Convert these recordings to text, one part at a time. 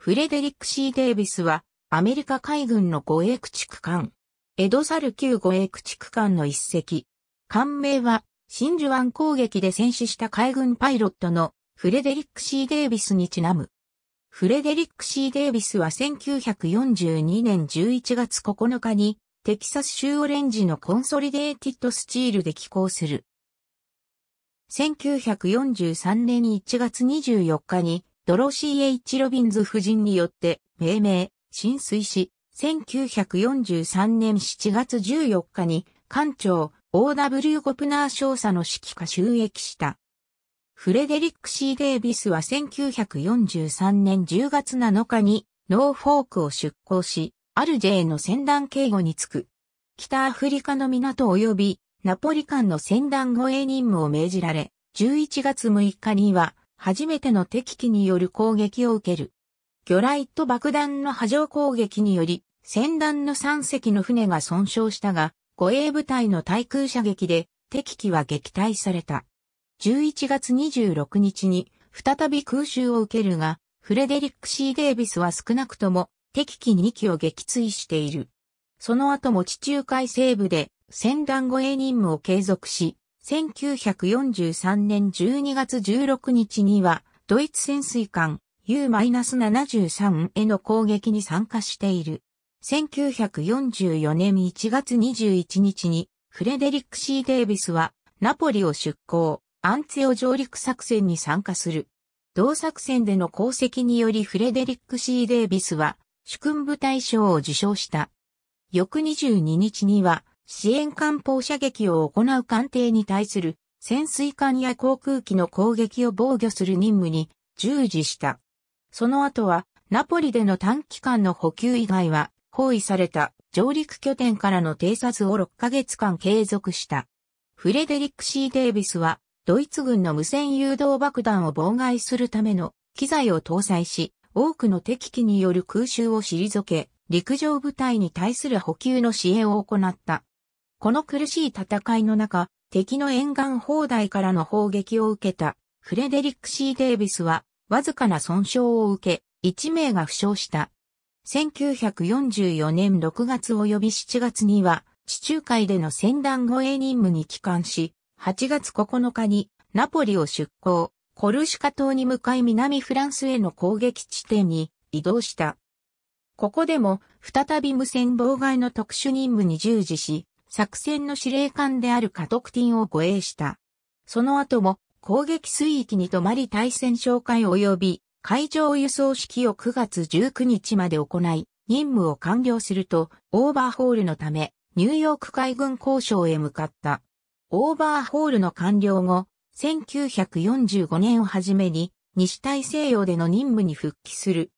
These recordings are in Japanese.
フレデリック・シー・デイビスは、アメリカ海軍の護衛駆逐艦、エドサル級護衛駆逐艦の一隻。艦名は、真珠湾攻撃で戦死した海軍パイロットのフレデリック・シー・デイビスにちなむ。フレデリック・シー・デイビスは1942年11月9日に、テキサス州オレンジのコンソリデーティッド・スチールで寄港する。1943年1月24日にドロシー・エイチ・ロビンズ夫人によって命名、浸水し、1943年7月14日に、艦長、OW ゴプナー少佐の指揮下収益した。フレデリック・シー・デイビスは1943年10月7日にノーフォークを出港し、アルジェへの船団警護に就く。北アフリカの港及びナポリ間の船団護衛任務を命じられ、11月6日には初めての敵機による攻撃を受ける。魚雷と爆弾の波状攻撃により、船団の3隻の船が損傷したが、護衛部隊の対空射撃で敵機は撃退された。11月26日に再び空襲を受けるが、フレデリック・シー・デイビスは少なくとも敵機2機を撃墜している。その後も地中海西部で船団護衛任務を継続し、1943年12月16日には、ドイツ潜水艦 U-73 への攻撃に参加している。1944年1月21日に、フレデリック・シー・デイビスは、ナポリを出港、アンツェオ上陸作戦に参加する。同作戦での功績によりフレデリック・シー・デイビスは、主君部大賞を受賞した。翌22日には、支援艦砲射撃を行う艦艇に対する潜水艦や航空機の攻撃を防御する任務に従事した。その後はナポリでの短期間の補給以外は包囲された上陸拠点からの偵察を6ヶ月間継続した。フレデリック・シー・デイビスはドイツ軍の無線誘導爆弾を妨害するための機材を搭載し、多くの敵機による空襲を退け、陸上部隊に対する補給の支援を行った。この苦しい戦いの中、敵の沿岸砲台からの砲撃を受けたフレデリック・シー・デイビスは、わずかな損傷を受け、1名が負傷した。1944年6月及び7月には、地中海での戦団護衛任務に帰還し、8月9日にナポリを出港、コルシカ島に向かい南フランスへの攻撃地点に移動した。ここでも再び無線妨害の特殊任務に従事し、作戦の司令官であるカトクティンを護衛した。その後も攻撃水域に止まり対戦紹介及び海上輸送式を9月19日まで行い、任務を完了すると、オーバーホールのため、ニューヨーク海軍交渉へ向かった。オーバーホールの完了後、1945年をはじめに、西大西洋での任務に復帰する。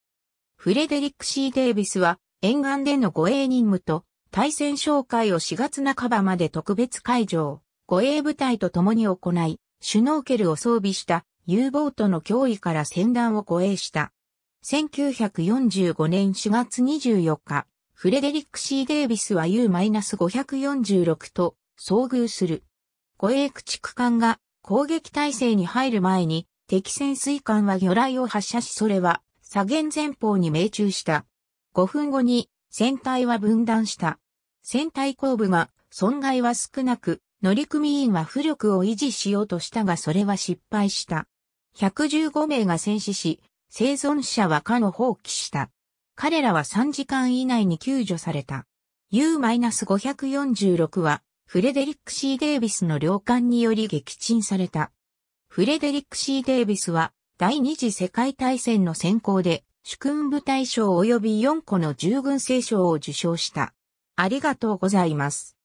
フレデリック・シー・デイビスは、沿岸での護衛任務と、対戦紹介を4月半ばまで特別会場、護衛部隊と共に行い、シュノーケルを装備した U ボートの脅威から戦団を護衛した。1945年4月24日、フレデリック・シー・デイビスは U-546 と遭遇する。護衛駆逐艦が攻撃体制に入る前に敵潜水艦は魚雷を発射しそれは左舷前方に命中した。5分後に船体は分断した。船体後部が損害は少なく、乗組員は浮力を維持しようとしたがそれは失敗した。115名が戦死し、生存者は可の放棄した。彼らは3時間以内に救助された。U-546 は、フレデリック・シー・デイビスの領艦により撃沈された。フレデリック・シー・デイビスは、第二次世界大戦の先行で、主君部大賞及び4個の従軍聖賞を受賞した。ありがとうございます。